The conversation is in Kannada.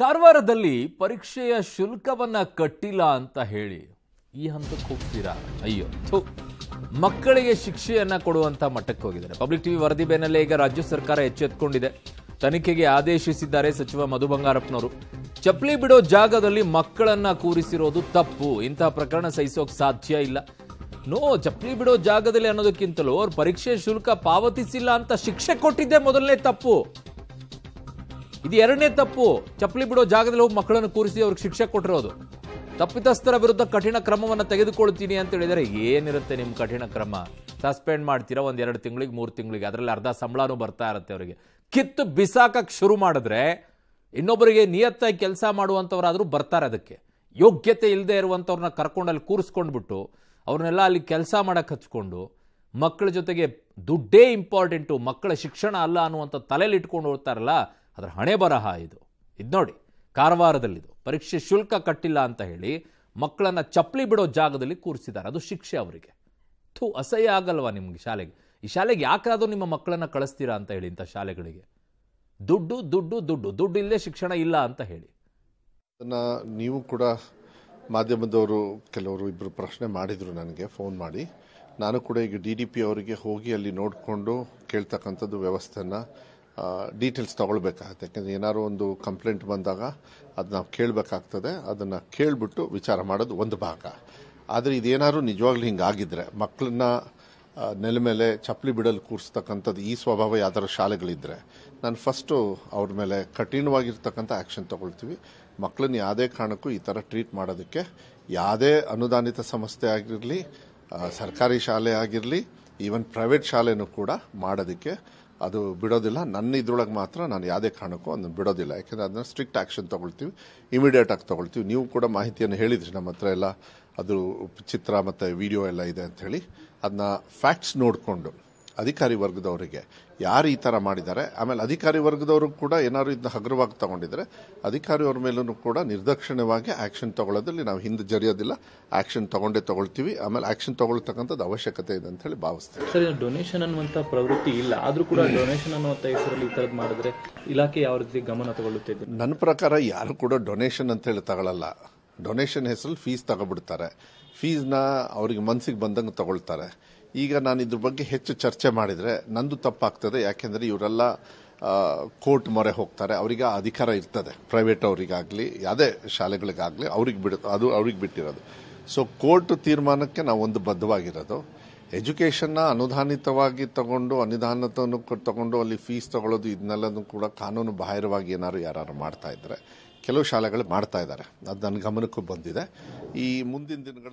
ಕಾರವಾರದಲ್ಲಿ ಪರೀಕ್ಷೆಯ ಶುಲ್ಕವನ್ನ ಕಟ್ಟಿಲ್ಲ ಅಂತ ಹೇಳಿ ಈ ಹಂತಕ್ಕೆ ಹೋಗ್ತೀರಾ ಅಯ್ಯೋ ಮಕ್ಕಳಿಗೆ ಶಿಕ್ಷೆಯನ್ನ ಕೊಡುವಂತ ಮಟ್ಟಕ್ಕೆ ಹೋಗಿದ್ದಾರೆ ಪಬ್ಲಿಕ್ ಟಿವಿ ವರದಿ ಬೆನ್ನಲ್ಲೇ ಈಗ ರಾಜ್ಯ ಸರ್ಕಾರ ಎಚ್ಚೆತ್ಕೊಂಡಿದೆ ತನಿಖೆಗೆ ಆದೇಶಿಸಿದ್ದಾರೆ ಸಚಿವ ಮಧು ಬಂಗಾರಪ್ಪನವರು ಚಪ್ಪಲಿ ಬಿಡೋ ಜಾಗದಲ್ಲಿ ಮಕ್ಕಳನ್ನ ಕೂರಿಸಿರೋದು ತಪ್ಪು ಇಂತಹ ಪ್ರಕರಣ ಸಹಿಸೋಕ್ ಸಾಧ್ಯ ಇಲ್ಲ ನೋ ಚಪ್ಪಲಿ ಬಿಡೋ ಜಾಗದಲ್ಲಿ ಅನ್ನೋದಕ್ಕಿಂತಲೂ ಅವ್ರು ಪರೀಕ್ಷೆ ಶುಲ್ಕ ಪಾವತಿಸಿಲ್ಲ ಅಂತ ಶಿಕ್ಷೆ ಕೊಟ್ಟಿದ್ದೆ ಮೊದಲನೇ ತಪ್ಪು ಇದು ಎರಡನೇ ತಪ್ಪು ಚಪ್ಪಲಿ ಬಿಡೋ ಜಾಗದಲ್ಲಿ ಹೋಗಿ ಮಕ್ಕಳನ್ನು ಕೂರಿಸಿ ಅವ್ರಿಗೆ ಶಿಕ್ಷೆ ಕೊಟ್ಟಿರೋದು ತಪ್ಪಿತಸ್ಥರ ವಿರುದ್ಧ ಕಠಿಣ ಕ್ರಮವನ್ನು ತೆಗೆದುಕೊಳ್ತೀನಿ ಅಂತ ಹೇಳಿದರೆ ಏನಿರುತ್ತೆ ನಿಮ್ಮ ಕಠಿಣ ಕ್ರಮ ಸಸ್ಪೆಂಡ್ ಮಾಡ್ತೀರಾ ಒಂದು ಎರಡು ತಿಂಗಳಿಗೆ ಮೂರು ತಿಂಗಳಿಗೆ ಅದರಲ್ಲಿ ಅರ್ಧ ಸಂಬಳನೂ ಬರ್ತಾ ಇರುತ್ತೆ ಅವರಿಗೆ ಕಿತ್ತು ಬಿಸಾಕಕ್ಕೆ ಶುರು ಮಾಡಿದ್ರೆ ಇನ್ನೊಬ್ಬರಿಗೆ ನಿಯತ್ತಾಗಿ ಕೆಲಸ ಮಾಡುವಂಥವ್ರಾದರೂ ಬರ್ತಾರೆ ಅದಕ್ಕೆ ಯೋಗ್ಯತೆ ಇಲ್ಲದೆ ಇರುವಂಥವ್ರನ್ನ ಕರ್ಕೊಂಡು ಅಲ್ಲಿ ಕೂರಿಸ್ಕೊಂಡ್ಬಿಟ್ಟು ಅವ್ರನ್ನೆಲ್ಲ ಅಲ್ಲಿ ಕೆಲಸ ಮಾಡೋಕ್ಕೆ ಹಚ್ಕೊಂಡು ಮಕ್ಕಳ ಜೊತೆಗೆ ದುಡ್ಡೇ ಇಂಪಾರ್ಟೆಂಟು ಮಕ್ಕಳ ಶಿಕ್ಷಣ ಅಲ್ಲ ಅನ್ನುವಂಥ ತಲೆಯಲ್ಲಿ ಇಟ್ಕೊಂಡು ಹೋಗ್ತಾರಲ್ಲ ಅದರ ಹಣೆ ಬರಹ ಇದು ಇದು ನೋಡಿ ಕಾರವಾರದಲ್ಲಿದು ಪರೀಕ್ಷೆ ಶುಲ್ಕ ಕಟ್ಟಿಲ್ಲ ಅಂತ ಹೇಳಿ ಮಕ್ಕಳನ್ನು ಚಪ್ಪಲಿ ಬಿಡೋ ಜಾಗದಲ್ಲಿ ಕೂರಿಸಿದ್ದಾರೆ ಅದು ಶಿಕ್ಷೆ ಅವರಿಗೆ ಥೂ ಅಸಹ್ಯ ಆಗಲ್ವಾ ನಿಮಗೆ ಶಾಲೆಗೆ ಈ ಶಾಲೆಗೆ ಯಾಕಾದರೂ ನಿಮ್ಮ ಮಕ್ಕಳನ್ನು ಕಳಿಸ್ತೀರಾ ಅಂತ ಹೇಳಿ ಇಂಥ ಶಾಲೆಗಳಿಗೆ ದುಡ್ಡು ದುಡ್ಡು ದುಡ್ಡು ದುಡ್ಡು ಇಲ್ಲದೆ ಶಿಕ್ಷಣ ಇಲ್ಲ ಅಂತ ಹೇಳಿ ನೀವು ಕೂಡ ಮಾಧ್ಯಮದವರು ಕೆಲವರು ಇಬ್ಬರು ಪ್ರಶ್ನೆ ಮಾಡಿದರು ನನಗೆ ಫೋನ್ ಮಾಡಿ ನಾನು ಕೂಡ ಈಗ ಡಿ ಡಿ ಪಿ ಅವರಿಗೆ ಹೋಗಿ ಅಲ್ಲಿ ನೋಡಿಕೊಂಡು ಕೇಳ್ತಕ್ಕಂಥದ್ದು ವ್ಯವಸ್ಥೆಯನ್ನು ಡೀಟೇಲ್ಸ್ ತೊಗೊಳ್ಬೇಕಾಗತ್ತೆ ಯಾಕೆಂದ್ರೆ ಏನಾದ್ರು ಒಂದು ಕಂಪ್ಲೇಂಟ್ ಬಂದಾಗ ಅದು ನಾವು ಕೇಳಬೇಕಾಗ್ತದೆ ಅದನ್ನು ಕೇಳಿಬಿಟ್ಟು ವಿಚಾರ ಮಾಡೋದು ಒಂದು ಭಾಗ ಆದರೆ ಇದೇನಾದ್ರು ನಿಜವಾಗ್ಲೂ ಹಿಂಗಾಗಿದ್ದರೆ ಮಕ್ಕಳನ್ನ ನೆಲ ಮೇಲೆ ಚಪ್ಪಲಿ ಬಿಡಲು ಕೂರಿಸ್ತಕ್ಕಂಥದ್ದು ಈ ಸ್ವಭಾವ ಯಾವ್ದಾದ್ರು ಶಾಲೆಗಳಿದ್ದರೆ ನಾನು ಫಸ್ಟು ಅವ್ರ ಮೇಲೆ ಕಠಿಣವಾಗಿರ್ತಕ್ಕಂಥ ಆ್ಯಕ್ಷನ್ ತೊಗೊಳ್ತೀವಿ ಮಕ್ಕಳನ್ನ ಯಾವುದೇ ಕಾರಣಕ್ಕೂ ಈ ಥರ ಟ್ರೀಟ್ ಮಾಡೋದಕ್ಕೆ ಯಾವುದೇ ಅನುದಾನಿತ ಸಂಸ್ಥೆ ಆಗಿರಲಿ ಸರ್ಕಾರಿ ಶಾಲೆ ಆಗಿರಲಿ ಈವನ್ ಪ್ರೈವೇಟ್ ಶಾಲೆನೂ ಕೂಡ ಮಾಡೋದಕ್ಕೆ ಅದು ಬಿಡೋದಿಲ್ಲ ನನ್ನ ಇದ್ರೊಳಗೆ ಮಾತ್ರ ನಾನು ಯಾವುದೇ ಕಾರಣಕ್ಕೂ ಅದನ್ನು ಬಿಡೋದಿಲ್ಲ ಯಾಕೆಂದರೆ ಅದನ್ನು ಸ್ಟ್ರಿಕ್ಟ್ ಆ್ಯಕ್ಷನ್ ತೊಗೊಳ್ತೀವಿ ಇಮಿಡಿಯೇಟಾಗಿ ತೊಗೊಳ್ತೀವಿ ನೀವು ಕೂಡ ಮಾಹಿತಿಯನ್ನು ಹೇಳಿದ್ರಿ ನಮ್ಮ ಹತ್ರ ಎಲ್ಲ ಅದು ಚಿತ್ರ ಮತ್ತು ವಿಡಿಯೋ ಎಲ್ಲ ಇದೆ ಅಂಥೇಳಿ ಅದನ್ನ ಫ್ಯಾಕ್ಟ್ಸ್ ನೋಡಿಕೊಂಡು ಅಧಿಕಾರಿ ವರ್ಗದವರಿಗೆ ಯಾರು ಈ ಥರ ಮಾಡಿದ್ದಾರೆ ಆಮೇಲೆ ಅಧಿಕಾರಿ ವರ್ಗದವರು ಕೂಡ ಏನಾದ್ರು ಇದನ್ನ ಹಗುರವಾಗಿ ತಗೊಂಡಿದ್ರೆ ಅಧಿಕಾರಿಯವ್ರ ಮೇಲೂ ಕೂಡ ನಿರ್ದಕ್ಷಿಣ್ಯವಾಗಿ ಆಕ್ಷನ್ ತಗೊಳ್ಳೋದ್ರಲ್ಲಿ ನಾವು ಹಿಂದೆ ಜರಿಯೋದಿಲ್ಲ ಆಕ್ಷನ್ ತಗೊಂಡೇ ತಗೊಳ್ತೀವಿ ಆಮೇಲೆ ಆಕ್ಷನ್ ತಗೊಳ್ತಕ್ಕಂಥದ್ದು ಅವಶ್ಯಕತೆ ಇದೆ ಅಂತ ಹೇಳಿ ಭಾವಿಸ್ತೇವೆ ಸರ್ ಡೊನೇಷನ್ ಅನ್ನುವಂಥ ಪ್ರವೃತ್ತಿ ಇಲ್ಲ ಆದರೂ ಕೂಡ ಡೊನೇಷನ್ ಅನ್ನುವಂಥ ಹೆಸರಲ್ಲಿ ಈ ಥರದ್ದು ಮಾಡಿದ್ರೆ ಇಲಾಖೆ ಯಾವ ರೀತಿ ಗಮನ ತಗೊಳ್ಳುತ್ತಿದೆ ನನ್ನ ಪ್ರಕಾರ ಯಾರು ಕೂಡ ಡೊನೇಷನ್ ಅಂತ ಹೇಳಿ ತಗೊಳ್ಳಲ್ಲ ಡೊನೇಷನ್ ಹೆಸರಲ್ಲಿ ಫೀಸ್ ತಗೊಬಿಡ್ತಾರೆ ಫೀಸ್ನ ಅವ್ರಿಗೆ ಮನಸ್ಸಿಗೆ ಬಂದಂಗೆ ತಗೊಳ್ತಾರೆ ಈಗ ನಾನು ಇದ್ರ ಬಗ್ಗೆ ಹೆಚ್ಚು ಚರ್ಚೆ ಮಾಡಿದರೆ ನಂದು ತಪ್ಪಾಗ್ತದೆ ಯಾಕೆಂದರೆ ಇವರೆಲ್ಲ ಕೋರ್ಟ್ ಮೊರೆ ಹೋಗ್ತಾರೆ ಅವರಿಗೆ ಅಧಿಕಾರ ಇರ್ತದೆ ಪ್ರೈವೇಟ್ ಅವರಿಗಾಗಲಿ ಯಾವುದೇ ಶಾಲೆಗಳಿಗಾಗಲಿ ಅವ್ರಿಗೆ ಬಿಡ ಅದು ಅವ್ರಿಗೆ ಬಿಟ್ಟಿರೋದು ಸೊ ಕೋರ್ಟ್ ತೀರ್ಮಾನಕ್ಕೆ ನಾವು ಒಂದು ಬದ್ಧವಾಗಿರೋದು ಎಜುಕೇಷನ್ನ ಅನುದಾನಿತವಾಗಿ ತಗೊಂಡು ಅನುದಾನತನ್ನು ತಗೊಂಡು ಅಲ್ಲಿ ಫೀಸ್ ತಗೊಳ್ಳೋದು ಇದನ್ನೆಲ್ಲನೂ ಕೂಡ ಕಾನೂನು ಬಾಹಿರವಾಗಿ ಏನಾದ್ರು ಯಾರು ಮಾಡ್ತಾ ಇದ್ದಾರೆ ಕೆಲವು ಶಾಲೆಗಳು ಮಾಡ್ತಾ ಇದ್ದಾರೆ ಅದು ನನ್ನ ಗಮನಕ್ಕೂ ಬಂದಿದೆ ಈ ಮುಂದಿನ ದಿನಗಳ